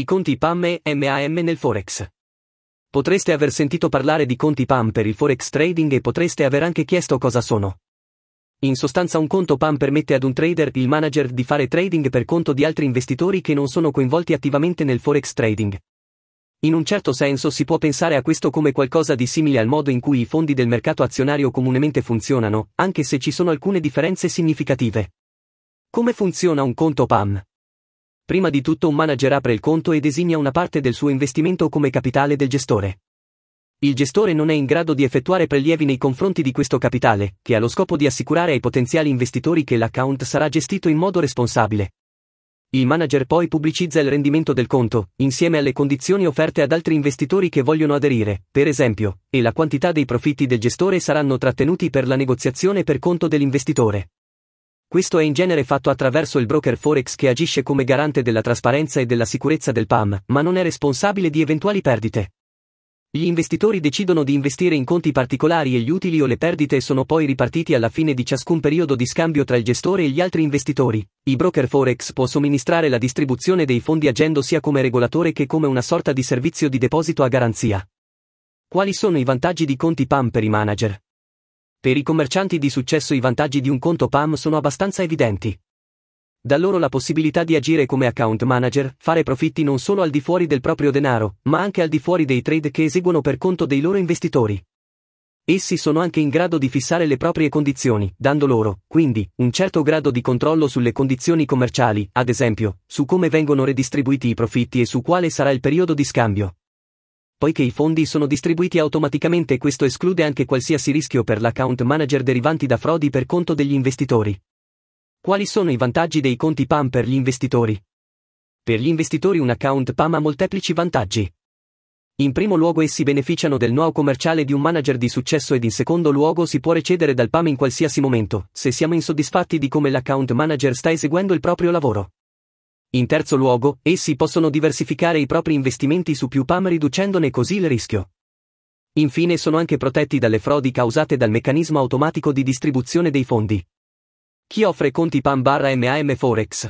I conti PAM e MAM nel Forex. Potreste aver sentito parlare di conti PAM per il Forex trading e potreste aver anche chiesto cosa sono. In sostanza un conto PAM permette ad un trader, il manager, di fare trading per conto di altri investitori che non sono coinvolti attivamente nel Forex trading. In un certo senso si può pensare a questo come qualcosa di simile al modo in cui i fondi del mercato azionario comunemente funzionano, anche se ci sono alcune differenze significative. Come funziona un conto PAM? Prima di tutto un manager apre il conto e designa una parte del suo investimento come capitale del gestore. Il gestore non è in grado di effettuare prelievi nei confronti di questo capitale, che ha lo scopo di assicurare ai potenziali investitori che l'account sarà gestito in modo responsabile. Il manager poi pubblicizza il rendimento del conto, insieme alle condizioni offerte ad altri investitori che vogliono aderire, per esempio, e la quantità dei profitti del gestore saranno trattenuti per la negoziazione per conto dell'investitore. Questo è in genere fatto attraverso il broker Forex che agisce come garante della trasparenza e della sicurezza del PAM, ma non è responsabile di eventuali perdite. Gli investitori decidono di investire in conti particolari e gli utili o le perdite sono poi ripartiti alla fine di ciascun periodo di scambio tra il gestore e gli altri investitori. I broker Forex può somministrare la distribuzione dei fondi agendo sia come regolatore che come una sorta di servizio di deposito a garanzia. Quali sono i vantaggi di conti PAM per i manager? Per i commercianti di successo i vantaggi di un conto PAM sono abbastanza evidenti. Da loro la possibilità di agire come account manager, fare profitti non solo al di fuori del proprio denaro, ma anche al di fuori dei trade che eseguono per conto dei loro investitori. Essi sono anche in grado di fissare le proprie condizioni, dando loro, quindi, un certo grado di controllo sulle condizioni commerciali, ad esempio, su come vengono redistribuiti i profitti e su quale sarà il periodo di scambio poiché i fondi sono distribuiti automaticamente e questo esclude anche qualsiasi rischio per l'account manager derivanti da frodi per conto degli investitori. Quali sono i vantaggi dei conti PAM per gli investitori? Per gli investitori un account PAM ha molteplici vantaggi. In primo luogo essi beneficiano del know-how commerciale di un manager di successo ed in secondo luogo si può recedere dal PAM in qualsiasi momento, se siamo insoddisfatti di come l'account manager sta eseguendo il proprio lavoro. In terzo luogo, essi possono diversificare i propri investimenti su più PAM riducendone così il rischio. Infine sono anche protetti dalle frodi causate dal meccanismo automatico di distribuzione dei fondi. Chi offre conti PAM barra MAM Forex?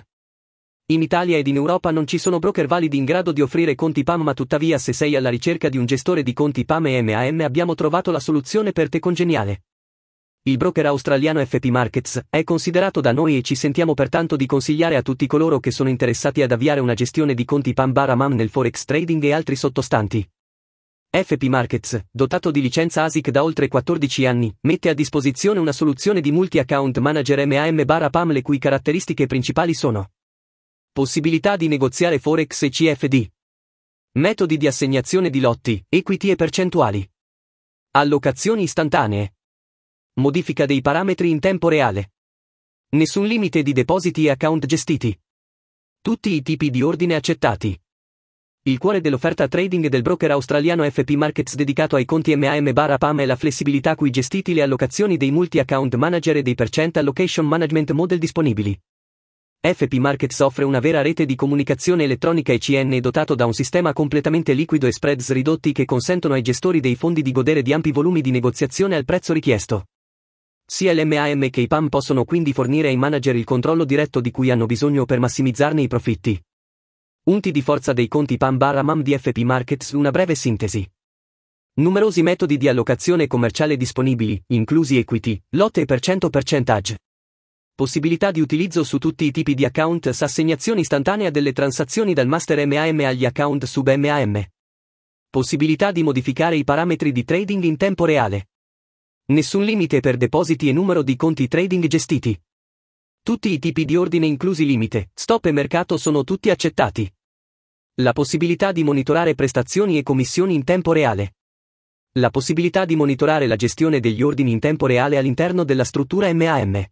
In Italia ed in Europa non ci sono broker validi in grado di offrire conti PAM ma tuttavia se sei alla ricerca di un gestore di conti PAM e MAM abbiamo trovato la soluzione per te congeniale. Il broker australiano FP Markets è considerato da noi e ci sentiamo pertanto di consigliare a tutti coloro che sono interessati ad avviare una gestione di conti PAM-BARAMAM nel forex trading e altri sottostanti. FP Markets, dotato di licenza ASIC da oltre 14 anni, mette a disposizione una soluzione di multi-account manager MAM-PAM le cui caratteristiche principali sono possibilità di negoziare forex e CFD, metodi di assegnazione di lotti, equity e percentuali, allocazioni istantanee, Modifica dei parametri in tempo reale. Nessun limite di depositi e account gestiti. Tutti i tipi di ordine accettati. Il cuore dell'offerta trading del broker australiano FP Markets dedicato ai conti MAM barra PAM è la flessibilità cui gestiti le allocazioni dei multi-account manager e dei percent allocation management model disponibili. FP Markets offre una vera rete di comunicazione elettronica ICN dotato da un sistema completamente liquido e spreads ridotti che consentono ai gestori dei fondi di godere di ampi volumi di negoziazione al prezzo richiesto. Sia l'MAM che i PAM possono quindi fornire ai manager il controllo diretto di cui hanno bisogno per massimizzarne i profitti. Unti di forza dei conti PAM barra MAM di FP Markets Una breve sintesi. Numerosi metodi di allocazione commerciale disponibili, inclusi equity, lotte per percento percentage. Possibilità di utilizzo su tutti i tipi di account assegnazione istantanea delle transazioni dal master MAM agli account sub MAM. Possibilità di modificare i parametri di trading in tempo reale. Nessun limite per depositi e numero di conti trading gestiti. Tutti i tipi di ordine inclusi limite, stop e mercato sono tutti accettati. La possibilità di monitorare prestazioni e commissioni in tempo reale. La possibilità di monitorare la gestione degli ordini in tempo reale all'interno della struttura MAM.